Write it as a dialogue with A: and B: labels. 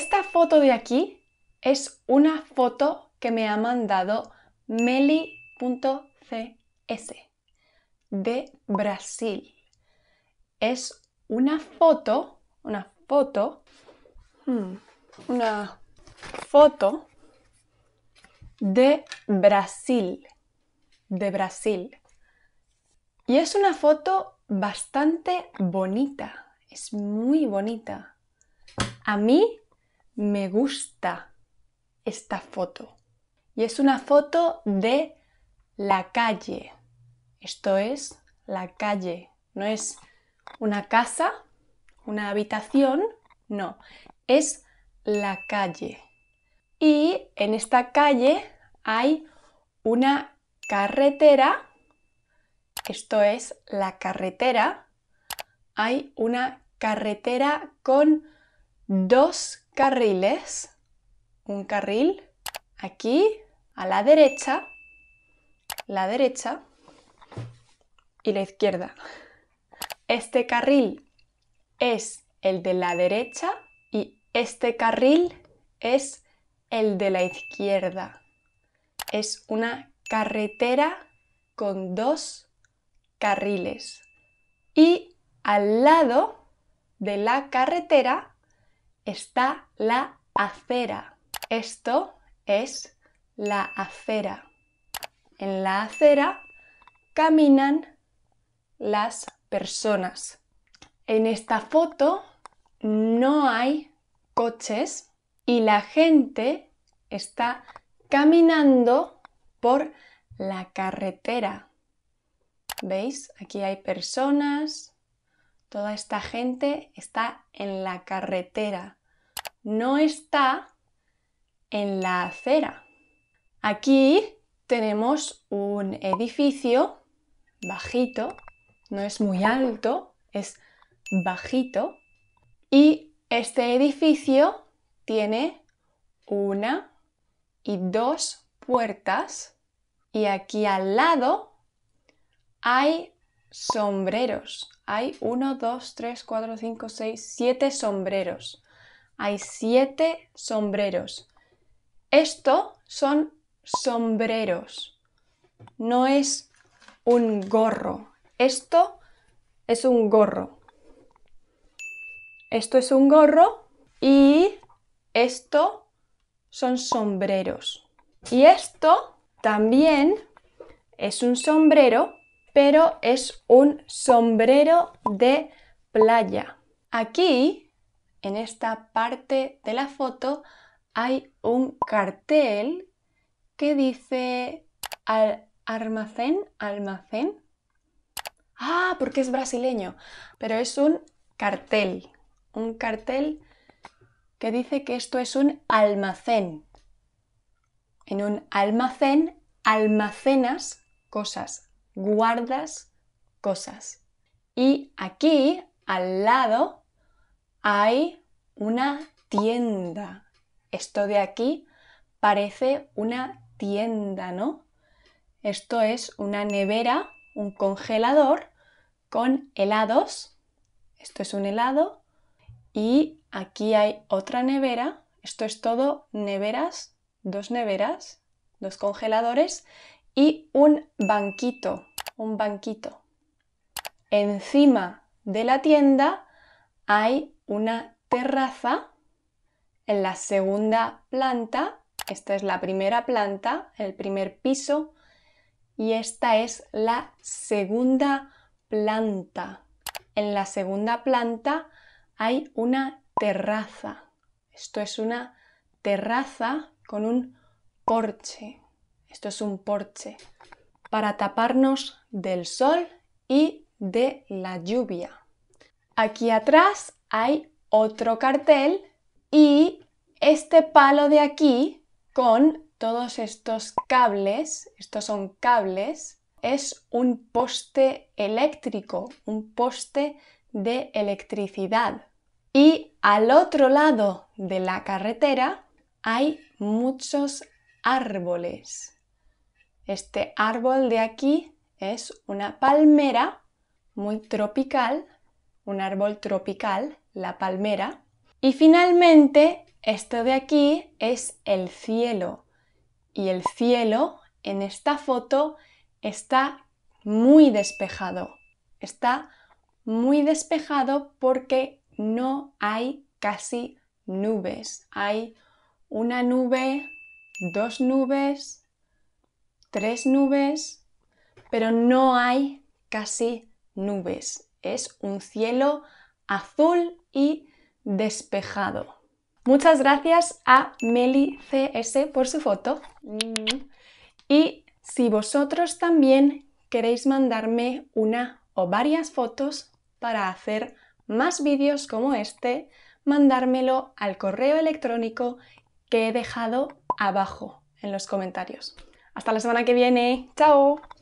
A: Esta foto de aquí es una foto que me ha mandado meli.cs de Brasil. Es una foto, una foto, hmm, una foto de Brasil, de Brasil. Y es una foto bastante bonita, es muy bonita. A mí me gusta esta foto. Y es una foto de la calle. Esto es la calle. No es una casa, una habitación, no. Es la calle. Y en esta calle hay una carretera. Esto es la carretera. Hay una carretera con dos carriles. Un carril aquí, a la derecha, la derecha y la izquierda. Este carril es el de la derecha y este carril es el de la izquierda. Es una carretera con dos carriles. Y al lado de la carretera está la acera. Esto es la acera. En la acera caminan las personas. En esta foto no hay coches y la gente está caminando por la carretera. ¿Veis? Aquí hay personas, Toda esta gente está en la carretera, no está en la acera. Aquí tenemos un edificio bajito, no es muy alto, es bajito. Y este edificio tiene una y dos puertas. Y aquí al lado hay sombreros. Hay 1, 2, 3, 4, 5, 6, 7 sombreros. Hay 7 sombreros. Esto son sombreros. No es un gorro. Esto es un gorro. Esto es un gorro y esto son sombreros. Y esto también es un sombrero pero es un sombrero de playa. Aquí, en esta parte de la foto, hay un cartel que dice almacén, almacén. Ah, porque es brasileño, pero es un cartel, un cartel que dice que esto es un almacén. En un almacén almacenas cosas, guardas cosas. Y aquí, al lado, hay una tienda. Esto de aquí parece una tienda, ¿no? Esto es una nevera, un congelador con helados. Esto es un helado. Y aquí hay otra nevera. Esto es todo neveras, dos neveras, dos congeladores y un banquito, un banquito. Encima de la tienda hay una terraza en la segunda planta. Esta es la primera planta, el primer piso. Y esta es la segunda planta. En la segunda planta hay una terraza. Esto es una terraza con un corche. Esto es un porche para taparnos del sol y de la lluvia. Aquí atrás hay otro cartel y este palo de aquí con todos estos cables, estos son cables, es un poste eléctrico, un poste de electricidad. Y al otro lado de la carretera hay muchos árboles. Este árbol de aquí es una palmera muy tropical, un árbol tropical, la palmera. Y finalmente, esto de aquí es el cielo. Y el cielo en esta foto está muy despejado. Está muy despejado porque no hay casi nubes. Hay una nube, dos nubes, tres nubes, pero no hay casi nubes. Es un cielo azul y despejado. Muchas gracias a Meli CS por su foto. Y si vosotros también queréis mandarme una o varias fotos para hacer más vídeos como este, mandármelo al correo electrónico que he dejado abajo en los comentarios. Hasta la semana que viene. ¡Chao!